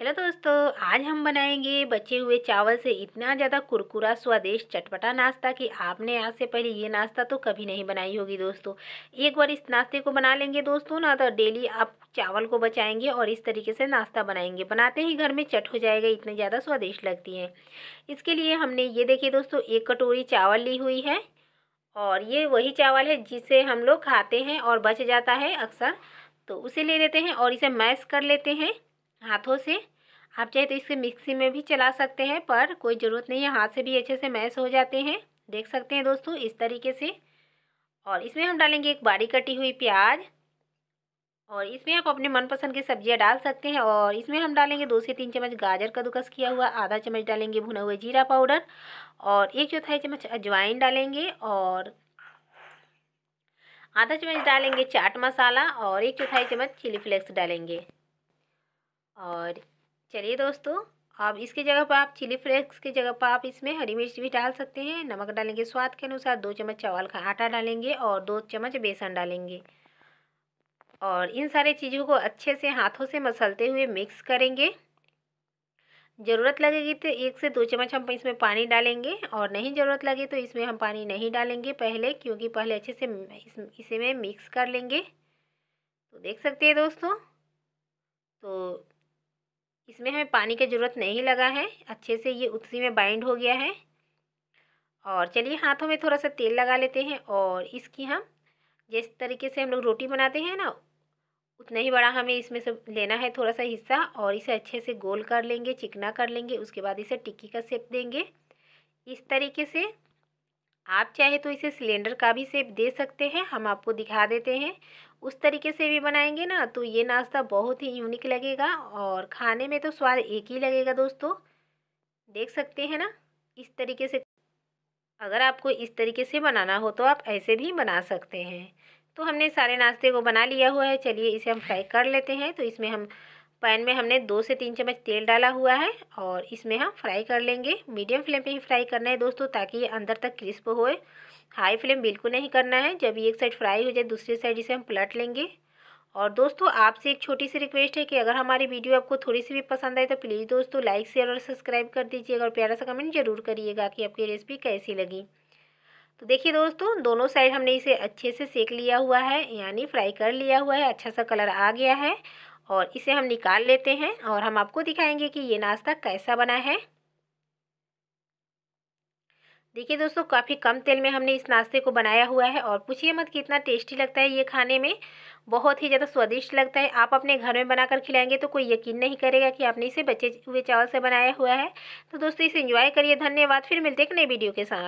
hello दोस्तों आज हम बनाएंगे बचे हुए चावल से इतना ज़्यादा कुरकुरा स्वादिष्ट चटपटा नाश्ता कि आपने आज से पहले ये नाश्ता तो कभी नहीं बनाई होगी दोस्तों एक बार इस नाश्ते को बना लेंगे दोस्तों ना तो डेली आप चावल को बचाएंगे और इस तरीके से नाश्ता बनाएंगे बनाते ही घर में चट हो जाएगा इतनी ज़्यादा स्वादिष्ट लगती है इसके लिए हमने ये देखिए दोस्तों एक कटोरी चावल ली हुई है और ये वही चावल है जिसे हम लोग खाते हैं और बच जाता है अक्सर तो उसे ले लेते हैं और इसे मैश कर लेते हैं हाथों से आप चाहे तो इसे मिक्सी में भी चला सकते हैं पर कोई ज़रूरत नहीं है हाथ से भी अच्छे से मैश हो जाते हैं देख सकते हैं दोस्तों इस तरीके से और इसमें हम डालेंगे एक बारीक कटी हुई प्याज और इसमें आप अपने मनपसंद की सब्जियां डाल सकते हैं और इसमें हम डालेंगे दो से तीन चम्मच गाजर कद्दूकस किया हुआ आधा चम्मच डालेंगे भुना हुआ जीरा पाउडर और एक चौथाई चम्मच अजवाइन डालेंगे और आधा चम्मच डालेंगे चाट मसाला और एक चौथाई चम्मच चिली फ्लेक्स डालेंगे और चलिए दोस्तों अब इसके जगह पर आप चिली फ्लेक्स की जगह पर आप इसमें हरी मिर्च भी डाल सकते हैं नमक डालेंगे स्वाद के अनुसार दो चम्मच चावल का आटा डालेंगे और दो चम्मच बेसन डालेंगे और इन सारे चीज़ों को अच्छे से हाथों से मसलते हुए मिक्स करेंगे ज़रूरत लगेगी तो एक से दो चम्मच हम इसमें पानी डालेंगे और नहीं ज़रूरत लगे तो इसमें हम पानी नहीं डालेंगे पहले क्योंकि पहले अच्छे से इस, इसे में मिक्स कर लेंगे तो देख सकते हैं दोस्तों तो इसमें हमें पानी की ज़रूरत नहीं लगा है अच्छे से ये उसी में बाइंड हो गया है और चलिए हाथों में थोड़ा सा तेल लगा लेते हैं और इसकी हम जिस तरीके से हम लोग रोटी बनाते हैं ना उतना ही बड़ा हमें इसमें से लेना है थोड़ा सा हिस्सा और इसे अच्छे से गोल कर लेंगे चिकना कर लेंगे उसके बाद इसे टिक्की का सेप देंगे इस तरीके से आप चाहे तो इसे सिलेंडर का भी सेप दे सकते हैं हम आपको दिखा देते हैं उस तरीके से भी बनाएंगे ना तो ये नाश्ता बहुत ही यूनिक लगेगा और खाने में तो स्वाद एक ही लगेगा दोस्तों देख सकते हैं ना इस तरीके से अगर आपको इस तरीके से बनाना हो तो आप ऐसे भी बना सकते हैं तो हमने सारे नाश्ते को बना लिया हुआ है चलिए इसे हम फ्राई कर लेते हैं तो इसमें हम पैन में हमने दो से तीन चम्मच तेल डाला हुआ है और इसमें हम फ्राई कर लेंगे मीडियम फ्लेम पे ही फ्राई करना है दोस्तों ताकि ये अंदर तक क्रिस्प होए हाई फ्लेम बिल्कुल नहीं करना है जब एक साइड फ्राई हो जाए दूसरी साइड इसे हम पलट लेंगे और दोस्तों आपसे एक छोटी सी रिक्वेस्ट है कि अगर हमारी वीडियो आपको थोड़ी सी भी पसंद आए तो प्लीज़ दोस्तों लाइक शेयर और सब्सक्राइब कर दीजिएगा और प्यारा सा कमेंट जरूर करिएगा कि आपकी रेसिपी कैसी लगी तो देखिए दोस्तों दोनों साइड हमने इसे अच्छे से सेक लिया हुआ है यानी फ्राई कर लिया हुआ है अच्छा सा कलर आ गया है और इसे हम निकाल लेते हैं और हम आपको दिखाएंगे कि ये नाश्ता कैसा बना है देखिए दोस्तों काफ़ी कम तेल में हमने इस नाश्ते को बनाया हुआ है और पूछिए मत कितना इतना टेस्टी लगता है ये खाने में बहुत ही ज़्यादा स्वादिष्ट लगता है आप अपने घर में बनाकर खिलाएंगे तो कोई यकीन नहीं करेगा कि आपने इसे बचे हुए चावल से बनाया हुआ है तो दोस्तों इसे इंजॉय करिए धन्यवाद फिर मिलते एक नई वीडियो के साथ